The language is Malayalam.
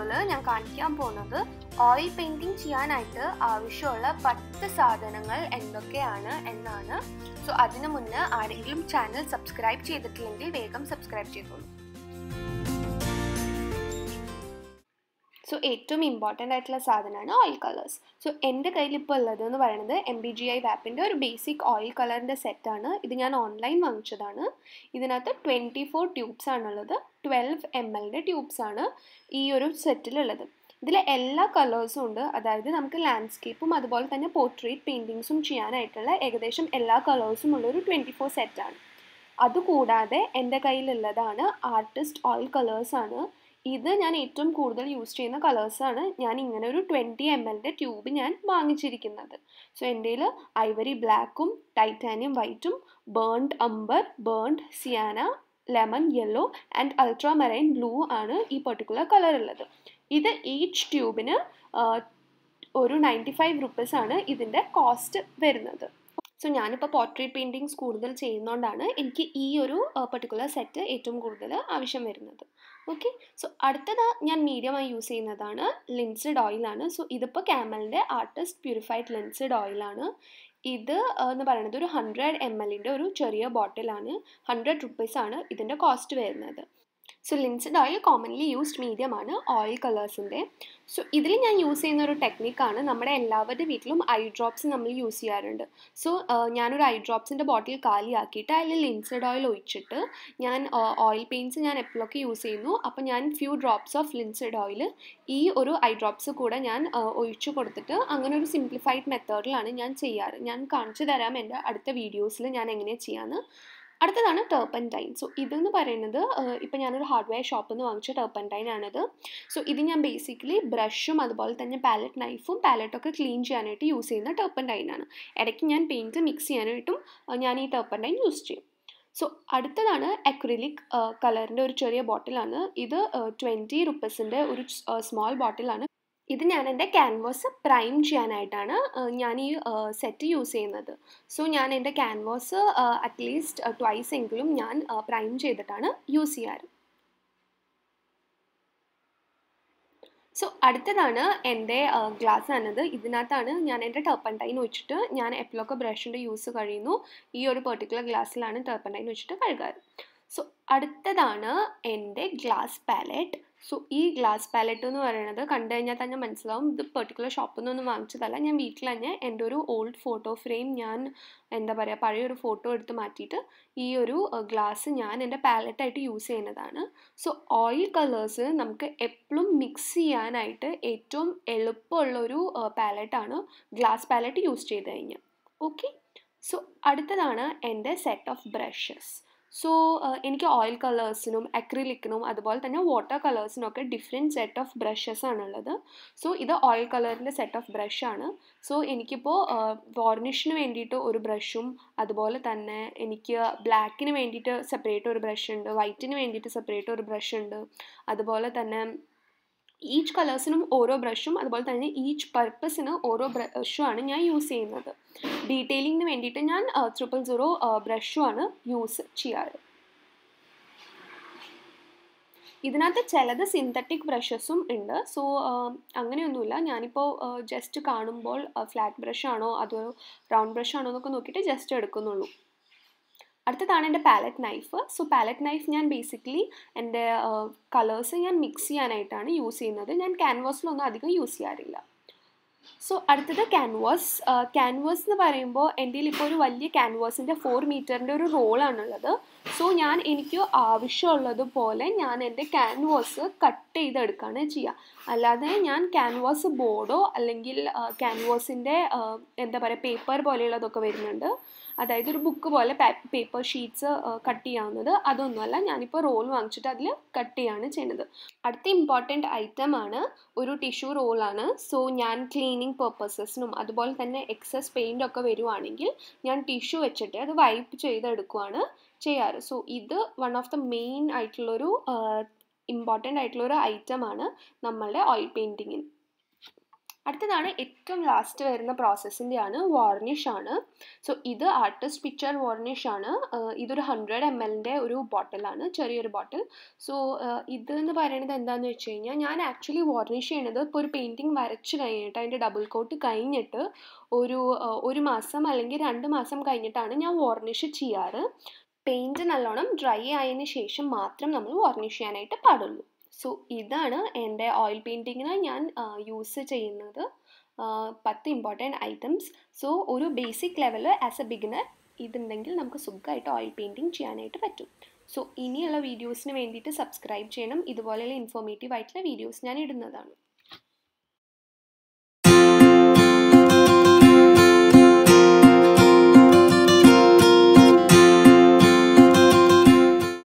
വീഡിയോയിൽ ഞാൻ കാണിക്കാൻ പോകുന്നത് ഓയിൽ പെയിൻറ്റിങ് ചെയ്യാനായിട്ട് ആവശ്യമുള്ള പത്ത് സാധനങ്ങൾ എന്തൊക്കെയാണ് എന്നാണ് സോ അതിനു മുന്നേ ആരെങ്കിലും ചാനൽ സബ്സ്ക്രൈബ് ചെയ്തിട്ടില്ലെങ്കിൽ വേഗം സബ്സ്ക്രൈബ് ചെയ്തോളൂ സോ ഏറ്റവും ഇമ്പോർട്ടൻ്റ് ആയിട്ടുള്ള സാധനമാണ് ഓയിൽ കളേഴ്സ് സോ എൻ്റെ കയ്യിൽ ഇപ്പോൾ ഉള്ളത് എന്ന് പറയുന്നത് എം ബി ജി ഐ വാപ്പിൻ്റെ ഒരു ബേസിക് ഓയിൽ കളറിൻ്റെ സെറ്റാണ് ഇത് ഞാൻ ഓൺലൈൻ വാങ്ങിച്ചതാണ് ഇതിനകത്ത് ട്വൻറ്റി ഫോർ ട്യൂബ്സ് ആണുള്ളത് ട്വൽവ് എം എല്ലിൻ്റെ ട്യൂബ്സ് ആണ് ഈ ഒരു സെറ്റിലുള്ളത് ഇതിൽ എല്ലാ കളേഴ്സും ഉണ്ട് അതായത് നമുക്ക് ലാൻഡ്സ്കേപ്പും അതുപോലെ തന്നെ പോർട്രേറ്റ് പെയിൻറ്റിങ്സും ചെയ്യാനായിട്ടുള്ള ഏകദേശം എല്ലാ കളേഴ്സും ഉള്ള ഒരു ട്വൻറ്റി ഫോർ സെറ്റാണ് അതുകൂടാതെ എൻ്റെ കയ്യിലുള്ളതാണ് ആർട്ടിസ്റ്റ് ഓയിൽ കളേഴ്സാണ് ഇത് ഞാൻ ഏറ്റവും കൂടുതൽ യൂസ് ചെയ്യുന്ന കളേഴ്സാണ് ഞാൻ ഇങ്ങനെ ഒരു ട്വൻറ്റി എം എല്ലിൻ്റെ ട്യൂബ് ഞാൻ വാങ്ങിച്ചിരിക്കുന്നത് സോ എൻ്റെ കയ്യിൽ ഐവറി ബ്ലാക്കും ടൈറ്റാനിയം വൈറ്റും burnt umber burnt sienna lemon yellow and ultramarine blue ആണ് ഈ പെർട്ടിക്കുലർ കളർ ഉള്ളത് ഇത് ഈച്ച് ട്യൂബിന് ഒരു നയൻറ്റി ഫൈവ് റുപ്പീസാണ് ഇതിൻ്റെ കോസ്റ്റ് വരുന്നത് സോ ഞാനിപ്പോൾ പോട്രി പെയിൻറ്റിങ്സ് കൂടുതൽ ചെയ്യുന്നതുകൊണ്ടാണ് എനിക്ക് ഈ ഒരു പെർട്ടിക്കുലർ സെറ്റ് ഏറ്റവും കൂടുതൽ ആവശ്യം വരുന്നത് ഓക്കെ സോ അടുത്തത് ഞാൻ മീഡിയമായി യൂസ് ചെയ്യുന്നതാണ് ലിൻസിഡ് ഓയിലാണ് സോ ഇതിപ്പോൾ ക്യാമലിൻ്റെ ആർട്ടിസ്റ്റ് പ്യൂരിഫൈഡ് ലിൻസിഡ് ഓയിലാണ് ഇത് എന്ന് പറയുന്നത് ഒരു ഹൺഡ്രഡ് എം എല്ലിൻ്റെ ഒരു ചെറിയ ബോട്ടിലാണ് ഹൺഡ്രഡ് റുപ്പീസാണ് ഇതിൻ്റെ കോസ്റ്റ് വരുന്നത് so linseed oil commonly used മീഡിയമാണ് ഓയിൽ കളേഴ്സിൻ്റെ സോ ഇതിൽ ഞാൻ യൂസ് ചെയ്യുന്ന ഒരു ടെക്നിക്കാണ് നമ്മുടെ എല്ലാവരുടെ വീട്ടിലും ഐ ഡ്രോപ്സ് നമ്മൾ യൂസ് ചെയ്യാറുണ്ട് സോ ഞാനൊരു ഐ ഡ്രോപ്സിൻ്റെ ബോട്ടിൽ കാലിയാക്കിയിട്ട് അതിൽ ലിൻസിഡ് ഓയിൽ ഒഴിച്ചിട്ട് ഞാൻ ഓയിൽ പെയിൻസ് ഞാൻ എപ്പോഴൊക്കെ യൂസ് ചെയ്യുന്നു അപ്പോൾ ഞാൻ few drops of linseed oil ഈ ഒരു ഐ ഡ്രോപ്സ് കൂടെ ഞാൻ ഒഴിച്ചു കൊടുത്തിട്ട് അങ്ങനെ ഒരു സിംപ്ലിഫൈഡ് മെത്തേഡിലാണ് ഞാൻ ചെയ്യാറ് ഞാൻ കാണിച്ചു തരാം എൻ്റെ അടുത്ത വീഡിയോസിൽ ഞാൻ എങ്ങനെയാണ് ചെയ്യാമെന്ന് അടുത്തതാണ് ടൈൻ സോ ഇതെന്ന് പറയുന്നത് ഇപ്പം ഞാനൊരു ഹാർഡ്വെയർ ഷോപ്പിൽ നിന്ന് വാങ്ങിച്ച ടൈൻ ആണിത് സോ ഇത് ഞാൻ ബേസിക്കലി ബ്രഷും അതുപോലെ തന്നെ പാലറ്റ് നൈഫും പാലറ്റൊക്കെ ക്ലീൻ ചെയ്യാനായിട്ട് യൂസ് ചെയ്യുന്ന ടൈൻ ആണ് ഇടയ്ക്ക് ഞാൻ പെയിൻറ്റ് മിക്സ് ചെയ്യാനായിട്ടും ഞാൻ ഈ ടൈൻ യൂസ് ചെയ്യും സോ അടുത്തതാണ് അക്രിലിക് കളറിൻ്റെ ഒരു ചെറിയ ബോട്ടിലാണ് ഇത് ട്വൻറ്റി റുപ്പീസിൻ്റെ ഒരു സ്മോൾ ബോട്ടിലാണ് ഇത് ഞാൻ എൻ്റെ ക്യാൻവാസ് പ്രൈം ചെയ്യാനായിട്ടാണ് ഞാൻ ഈ സെറ്റ് യൂസ് ചെയ്യുന്നത് സോ ഞാൻ എൻ്റെ ക്യാൻവാസ് അറ്റ്ലീസ്റ്റ് ട്വൈസ് എങ്കിലും ഞാൻ പ്രൈം ചെയ്തിട്ടാണ് യൂസ് ചെയ്യാറ് സോ അടുത്തതാണ് എൻ്റെ ഗ്ലാസ് ആണത് ഇതിനകത്താണ് ഞാൻ എൻ്റെ ടർപ്പൻടൈൻ വെച്ചിട്ട് ഞാൻ എപ്പോഴൊക്കെ ബ്രഷിൻ്റെ യൂസ് കഴിയുന്നു ഈ ഒരു പെർട്ടിക്കുലർ ഗ്ലാസ്സിലാണ് ടർപ്പൻടൈൻ വെച്ചിട്ട് കഴുകാറ് സോ അടുത്തതാണ് എൻ്റെ ഗ്ലാസ് പാലറ്റ് സോ ഈ ഗ്ലാസ് പാലറ്റ് എന്ന് പറയുന്നത് കണ്ടു കഴിഞ്ഞാൽ തന്നെ മനസ്സിലാവും ഇത് പെർട്ടിക്കുലർ ഷോപ്പിൽ നിന്നൊന്നും വാങ്ങിച്ചതല്ല ഞാൻ വീട്ടിൽ തന്നെ എൻ്റെ ഒരു ഓൾഡ് ഫോട്ടോ ഫ്രെയിം ഞാൻ എന്താ പറയുക പഴയ ഒരു ഫോട്ടോ എടുത്ത് മാറ്റിയിട്ട് ഈ ഒരു ഗ്ലാസ് ഞാൻ എൻ്റെ പാലറ്റായിട്ട് യൂസ് ചെയ്യുന്നതാണ് സോ ഓയിൽ കളേഴ്സ് നമുക്ക് എപ്പോഴും മിക്സ് ചെയ്യാനായിട്ട് ഏറ്റവും എളുപ്പമുള്ളൊരു പാലറ്റാണ് ഗ്ലാസ് പാലറ്റ് യൂസ് ചെയ്ത് കഴിഞ്ഞാൽ ഓക്കെ സോ അടുത്തതാണ് എൻ്റെ set of brushes so uh, എനിക്ക് ഓയിൽ കളേഴ്സിനും അക്രിലിക്കിനും അതുപോലെ തന്നെ വാട്ടർ കളേഴ്സിനൊക്കെ ഡിഫറെൻറ്റ് സെറ്റ് ഓഫ് ബ്രഷസ് ആണുള്ളത് സോ ഇത് ഓയിൽ കളറിൻ്റെ സെറ്റ് ഓഫ് ബ്രഷാണ് സോ എനിക്കിപ്പോൾ വാർണിഷിന് വേണ്ടിയിട്ട് ഒരു ബ്രഷും അതുപോലെ തന്നെ എനിക്ക് ബ്ലാക്കിന് വേണ്ടിയിട്ട് സെപ്പറേറ്റ് ഒരു ബ്രഷ് ഉണ്ട് വൈറ്റിന് വേണ്ടിയിട്ട് സെപ്പറേറ്റ് ഒരു ബ്രഷ് ഉണ്ട് അതുപോലെ തന്നെ ഈച്ച് കളേഴ്സിനും ഓരോ ബ്രഷും അതുപോലെ തന്നെ ഈച്ച് പർപ്പസിന് ഓരോ ബ്രഷുമാണ് ഞാൻ യൂസ് ചെയ്യുന്നത് ഡീറ്റെയിലിങ്ങിന് വേണ്ടിയിട്ട് ഞാൻ ട്രിപ്പിൾ സീറോ ബ്രഷുമാണ് യൂസ് ചെയ്യാറ് ഇതിനകത്ത് ചിലത് സിന്തറ്റിക് ബ്രഷസും ഉണ്ട് സോ അങ്ങനെയൊന്നുമില്ല ഞാനിപ്പോൾ ജസ്റ്റ് കാണുമ്പോൾ ഫ്ലാറ്റ് ബ്രഷാണോ അതോ റൗണ്ട് ബ്രഷാണോ എന്നൊക്കെ നോക്കിയിട്ട് ജസ്റ്റ് എടുക്കുന്നുള്ളൂ അടുത്തതാണ് എൻ്റെ palette knife so palette knife ഞാൻ ബേസിക്കലി എൻ്റെ കളേഴ്സ് uh, ഞാൻ മിക്സ് ചെയ്യാനായിട്ടാണ് യൂസ് ചെയ്യുന്നത് ഞാൻ ക്യാൻവാസിലൊന്നും അധികം യൂസ് ചെയ്യാറില്ല സോ അടുത്തത് ക്യാൻവാസ് ക്യാൻവാസ് എന്ന് പറയുമ്പോൾ എൻ്റെ ഇപ്പോൾ ഒരു വലിയ ക്യാൻവാസിൻ്റെ ഫോർ മീറ്ററിൻ്റെ ഒരു റോളാണുള്ളത് സോ ഞാൻ എനിക്ക് ആവശ്യമുള്ളതുപോലെ ഞാൻ എൻ്റെ ക്യാൻവാസ് കട്ട് ചെയ്തെടുക്കുകയാണ് ചെയ്യുക അല്ലാതെ ഞാൻ ക്യാൻവാസ് ബോർഡോ അല്ലെങ്കിൽ ക്യാൻവാസിൻ്റെ എന്താ പറയുക പേപ്പർ പോലെയുള്ളതൊക്കെ വരുന്നുണ്ട് അതായത് ഒരു ബുക്ക് പോലെ പേപ്പർ ഷീറ്റ്സ് കട്ട് ചെയ്യാവുന്നത് അതൊന്നുമല്ല ഞാനിപ്പോൾ റോൾ വാങ്ങിച്ചിട്ട് അതിൽ കട്ട് ചെയ്യാണ് ചെയ്യുന്നത് അടുത്ത ഇമ്പോർട്ടൻ്റ് ആണ് ഒരു ടിഷ്യൂ റോളാണ് സോ ഞാൻ ക്ലീൻ ക്ലീനിങ് പർപ്പസസിനും അതുപോലെ തന്നെ എക്സസ് പെയിൻ്റ് ഒക്കെ വരുവാണെങ്കിൽ ഞാൻ ടിഷ്യൂ വെച്ചിട്ട് അത് വൈപ്പ് ചെയ്തെടുക്കുവാണ് ചെയ്യാറ് സോ ഇത് വൺ ഓഫ് ദ മെയിൻ ആയിട്ടുള്ളൊരു ഇമ്പോർട്ടൻ്റ് ആയിട്ടുള്ളൊരു ഐറ്റമാണ് നമ്മളുടെ ഓയിൽ പെയിൻറ്റിങ്ങിന് അടുത്തതാണ് ഏറ്റവും ലാസ്റ്റ് വരുന്ന ആണ് വാർണിഷ് ആണ് സോ ഇത് ആർട്ടിസ്റ്റ് പിക്ചർ വാർണിഷ് ആണ് ഇതൊരു ഹൺഡ്രഡ് എം എല്ലിൻ്റെ ഒരു ബോട്ടിലാണ് ചെറിയൊരു ബോട്ടിൽ സോ ഇതെന്ന് പറയുന്നത് എന്താണെന്ന് വെച്ച് കഴിഞ്ഞാൽ ഞാൻ ആക്ച്വലി വാർണിഷ് ചെയ്യണത് ഇപ്പോൾ ഒരു പെയിൻറ്റിങ് വരച്ച് കഴിഞ്ഞിട്ട് അതിൻ്റെ ഡബിൾ കോട്ട് കഴിഞ്ഞിട്ട് ഒരു ഒരു മാസം അല്ലെങ്കിൽ രണ്ട് മാസം കഴിഞ്ഞിട്ടാണ് ഞാൻ വാർണിഷ് ചെയ്യാറ് പെയിൻറ്റ് നല്ലോണം ഡ്രൈ ആയതിന് ശേഷം മാത്രം നമ്മൾ വാർണിഷ് ചെയ്യാനായിട്ട് പാടുള്ളൂ സോ ഇതാണ് എൻ്റെ ഓയിൽ പെയിൻറ്റിങ്ങിന് ഞാൻ യൂസ് ചെയ്യുന്നത് പത്ത് ഇമ്പോർട്ടൻറ്റ് ഐറ്റംസ് സോ ഒരു basic level as a beginner ഇതുണ്ടെങ്കിൽ നമുക്ക് സുഖമായിട്ട് ഓയിൽ പെയിൻറ്റിങ് ചെയ്യാനായിട്ട് പറ്റും സോ ഇനിയുള്ള വീഡിയോസിന് വേണ്ടിയിട്ട് സബ്സ്ക്രൈബ് ചെയ്യണം ഇതുപോലെയുള്ള ഇൻഫോർമേറ്റീവ് ആയിട്ടുള്ള വീഡിയോസ് ഞാൻ ഇടുന്നതാണ്